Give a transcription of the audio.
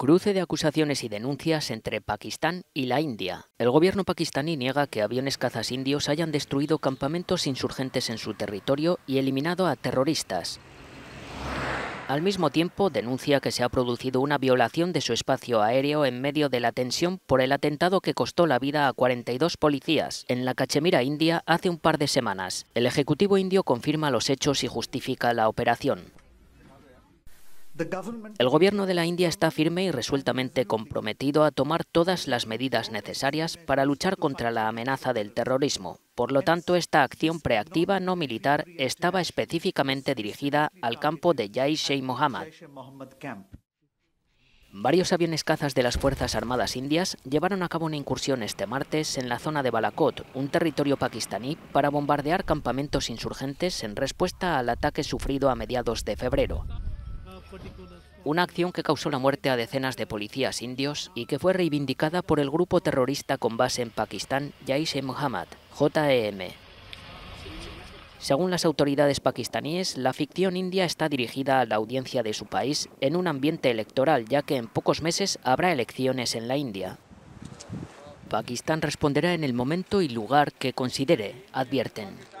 Cruce de acusaciones y denuncias entre Pakistán y la India. El gobierno pakistaní niega que aviones cazas indios hayan destruido campamentos insurgentes en su territorio y eliminado a terroristas. Al mismo tiempo, denuncia que se ha producido una violación de su espacio aéreo en medio de la tensión por el atentado que costó la vida a 42 policías en la Cachemira india hace un par de semanas. El Ejecutivo indio confirma los hechos y justifica la operación. El gobierno de la India está firme y resueltamente comprometido a tomar todas las medidas necesarias para luchar contra la amenaza del terrorismo. Por lo tanto, esta acción preactiva no militar estaba específicamente dirigida al campo de Jaish e Mohammed. Varios aviones cazas de las Fuerzas Armadas Indias llevaron a cabo una incursión este martes en la zona de Balakot, un territorio pakistaní, para bombardear campamentos insurgentes en respuesta al ataque sufrido a mediados de febrero. Una acción que causó la muerte a decenas de policías indios y que fue reivindicada por el grupo terrorista con base en Pakistán Jaish-e JEM. Según las autoridades pakistaníes, la ficción india está dirigida a la audiencia de su país en un ambiente electoral, ya que en pocos meses habrá elecciones en la India. Pakistán responderá en el momento y lugar que considere, advierten.